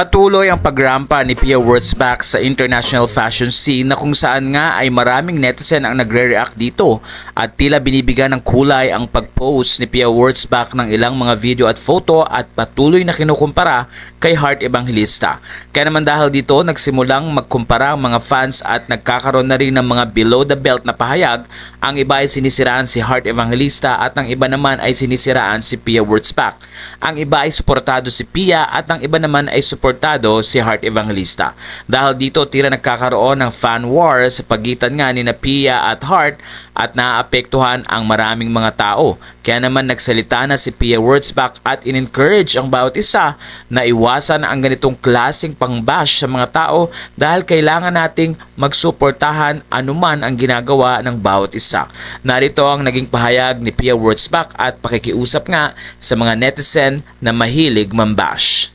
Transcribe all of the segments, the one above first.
Patuloy ang pagrampa ni Pia Wurtzbach sa international fashion scene na kung saan nga ay maraming netizen ang nagre-react dito at tila binibigyan ng kulay ang pag-post ni Pia Wurtzbach ng ilang mga video at photo at patuloy na kinukumpara kay Heart Evangelista. Kaya naman dahil dito nagsimulang magkumpara ang mga fans at nagkakaroon na rin ng mga below the belt na pahayag. Ang iba ay sinisiraan si Heart Evangelista at ang iba naman ay sinisiraan si Pia Wurtzbach. Ang iba ay suportado si Pia at ang iba naman ay suportado suportado si Heart Evangelista. Dahil dito tira nagkakaroon ng fan war sa pagitan nga ni Pia at Heart at naaapektuhan ang maraming mga tao. Kaya naman nagsalita na si Pia Wurzbach at in-encourage ang bawat isa na iwasan ang ganitong klaseng pangbash sa mga tao dahil kailangan nating magsuportahan anuman ang ginagawa ng bawat isa. Narito ang naging pahayag ni Pia Wurzbach at pakikiusap nga sa mga netizen na mahilig mambash.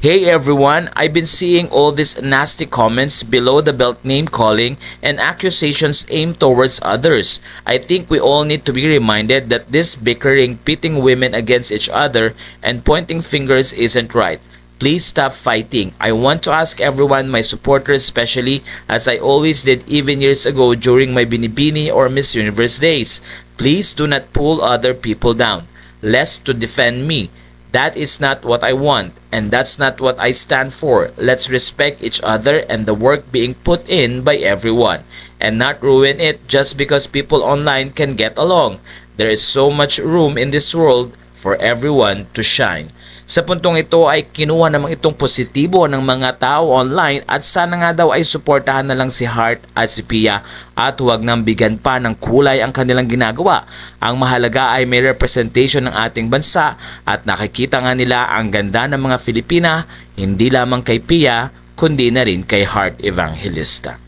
Hey everyone, I've been seeing all these nasty comments below the belt name calling and accusations aimed towards others. I think we all need to be reminded that this bickering, pitting women against each other and pointing fingers isn't right. Please stop fighting. I want to ask everyone, my supporters especially, as I always did even years ago during my Binibini or Miss Universe days. Please do not pull other people down. Less to defend me. That is not what I want, and that's not what I stand for. Let's respect each other and the work being put in by everyone, and not ruin it just because people online can get along. There is so much room in this world for everyone to shine. Sa puntong ito ay kinuha namang itong positibo ng mga tao online at sana nga daw ay suportahan na lang si Hart at si Pia at huwag nang bigyan pa ng kulay ang kanilang ginagawa. Ang mahalaga ay may representation ng ating bansa at nakikita nga nila ang ganda ng mga Filipina hindi lamang kay Pia kundi na rin kay Hart Evangelista.